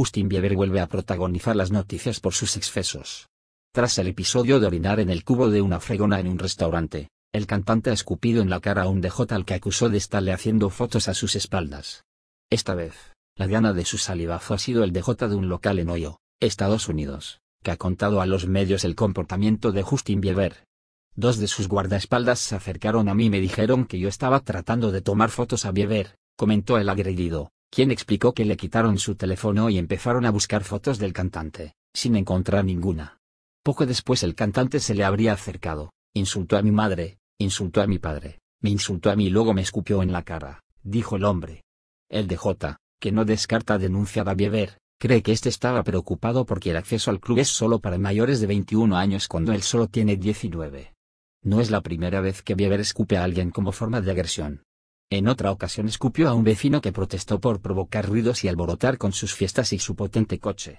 Justin Bieber vuelve a protagonizar las noticias por sus excesos. Tras el episodio de orinar en el cubo de una fregona en un restaurante, el cantante ha escupido en la cara a un DJ al que acusó de estarle haciendo fotos a sus espaldas. Esta vez, la diana de su salivazo ha sido el DJ de un local en Ohio, Estados Unidos, que ha contado a los medios el comportamiento de Justin Bieber. Dos de sus guardaespaldas se acercaron a mí y me dijeron que yo estaba tratando de tomar fotos a Bieber, comentó el agredido quien explicó que le quitaron su teléfono y empezaron a buscar fotos del cantante, sin encontrar ninguna. Poco después el cantante se le habría acercado, insultó a mi madre, insultó a mi padre, me insultó a mí y luego me escupió en la cara, dijo el hombre. El DJ, que no descarta denunciar a Bieber, cree que este estaba preocupado porque el acceso al club es solo para mayores de 21 años cuando él solo tiene 19. No es la primera vez que Bieber escupe a alguien como forma de agresión. En otra ocasión escupió a un vecino que protestó por provocar ruidos y alborotar con sus fiestas y su potente coche.